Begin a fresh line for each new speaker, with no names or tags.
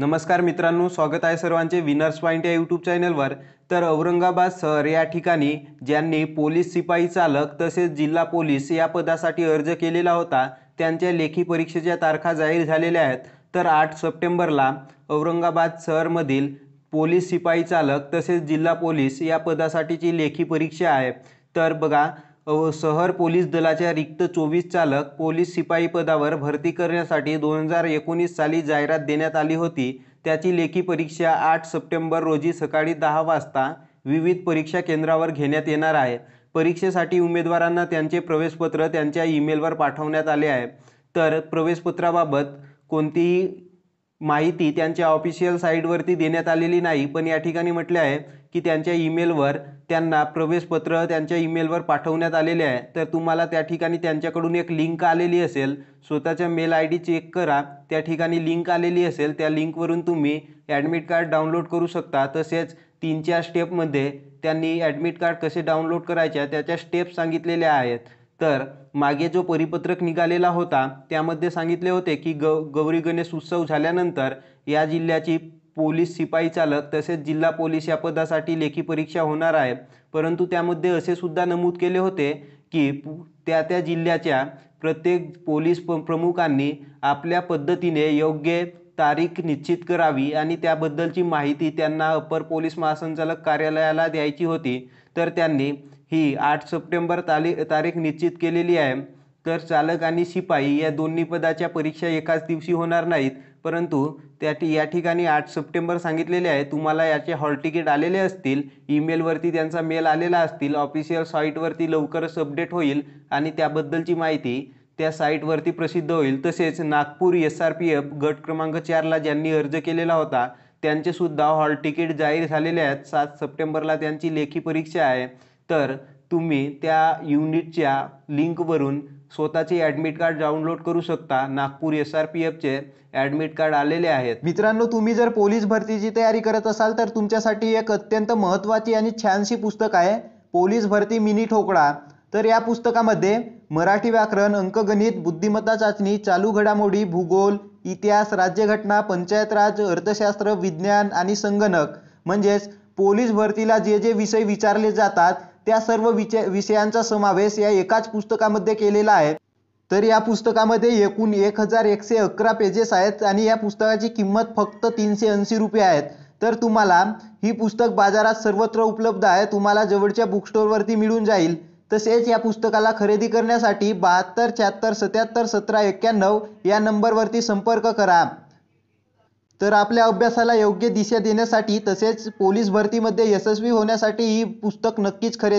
नमस्कार मित्रांनो स्वागत आहे सर्वांचे विनर्स पॉईंट या यूट्यूब चॅनलवर तर औरंगाबाद शहर या ठिकाणी ज्यांनी पोलीस शिपाई चालक तसेच जिल्हा पोलीस या पदासाठी अर्ज केलेला होता त्यांच्या लेखी परीक्षेच्या तारखा जाहीर झालेल्या आहेत तर आठ सप्टेंबरला औरंगाबाद शहरमधील पोलीस शिपाई चालक तसेच जिल्हा पोलीस या पदासाठीची लेखी परीक्षा आहे तर बघा शहर पोलीस दलाच्या रिक्त चोवीस चालक पोलीस शिपाई पदावर भरती करण्यासाठी दोन हजार एकोणीस साली जाहिरात देण्यात आली होती त्याची लेखी परीक्षा आठ सप्टेंबर रोजी सकाळी दहा वाजता विविध परीक्षा केंद्रावर घेण्यात येणार आहे परीक्षेसाठी उमेदवारांना त्यांचे प्रवेशपत्र त्यांच्या ईमेलवर पाठवण्यात आले आहे तर प्रवेशपत्राबाबत कोणतीही माहिती त्यांच्या ऑफिशियल साईटवरती देण्यात आलेली नाही पण या ठिकाणी म्हटले आहे की त्यांच्या ईमेलवर त्यांना प्रवेशपत्र त्यांच्या ईमेलवर पाठवण्यात आलेले आहे तर तुम्हाला त्या ठिकाणी त्यांच्याकडून एक लिंक आलेली असेल स्वतःच्या मेल आय डी चेक करा त्या ठिकाणी लिंक आलेली असेल त्या लिंकवरून तुम्ही ॲडमिट कार्ड डाउनलोड करू शकता तसेच तीन चार स्टेपमध्ये त्यांनी ॲडमिट कार्ड कसे डाउनलोड करायचे त्याच्या स्टेप सांगितलेल्या आहेत तर मागे जो परिपत्रक निघालेला होता त्यामध्ये सांगितले होते की ग गौरी गणेश उत्सव झाल्यानंतर या जिल्ह्याची पोलीस शिपाई चालक तसेच जिल्हा पोलीस या पदासाठी लेखी परीक्षा होणार आहे परंतु त्यामध्ये असे सुद्धा नमूद केले होते की त्या त्या जिल्ह्याच्या प्रत्येक पोलीस प्रमुखांनी आपल्या पद्धतीने योग्य तारीख निश्चित करावी आणि त्याबद्दलची माहिती त्यांना अपर पोलीस महासंचालक कार्यालयाला द्यायची होती तर त्यांनी ही आठ सप्टेंबर ताली तारीख निश्चित केलेली आहे तर चालक आणि शिपाई या दोन्ही पदाच्या परीक्षा एकाच दिवशी होणार नाहीत परंतु त्या या ठिकाणी आठ सप्टेंबर सांगितलेले आहे तुम्हाला याचे हॉल तिकीट आलेले असतील ईमेलवरती त्यांचा मेल आलेला असतील ऑफिशियल साईटवरती लवकरच अपडेट होईल आणि त्याबद्दलची माहिती त्या साईटवरती प्रसिद्ध होईल तसेच Nagpur S R P F गट क्रमांक चारला ज्यांनी अर्ज केलेला होता त्यांचेसुद्धा हॉल तिकीट जाहीर झालेले आहेत सात सप्टेंबरला त्यांची लेखी परीक्षा आहे तर तुम्ही त्या युनिटच्या लिंकवरून स्वतःचे ॲडमिट कार्ड डाउनलोड करू शकता नागपूर एस आर पी एफचे ॲडमिट कार्ड आलेले आहेत
मित्रांनो तुम्ही जर पोलीस भरतीची तयारी करत असाल तर तुमच्यासाठी एक अत्यंत महत्त्वाची आणि छानशी पुस्तक आहे पोलीस भरती मिनी ठोकळा तर या पुस्तकामध्ये मराठी व्याकरण अंकगणित बुद्धिमत्ता चाचणी चालू घडामोडी भूगोल इतिहास राज्यघटना पंचायत राज अर्थशास्त्र विज्ञान आणि संगणक म्हणजेच पोलीस भरतीला जे जे विषय विचारले जातात त्या सर्व विषय विषयांचा समावेश या एकाच पुस्तकामध्ये केलेला आहे तर या पुस्तकामध्ये एकूण एक हजार एकशे अकरा पेजेस आहेत आणि या पुस्तकाची किंमत फक्त तीनशे ऐंशी रुपये आहेत तर तुम्हाला ही पुस्तक बाजारात सर्वत्र उपलब्ध आहे तुम्हाला जवळच्या बुकस्टोअरवरती मिळून जाईल तसेच या पुस्तकाला खरेदी करण्यासाठी बहात्तर शहात्तर सत्याहत्तर सतरा एक्क्याण्णव या नंबरवरती संपर्क करा तर आपल्या अभ्यासाला योग्य दिशा देण्यासाठी तसेच पोलीस भरतीमध्ये यशस्वी होण्यासाठी ही पुस्तक नक्कीच खरेदी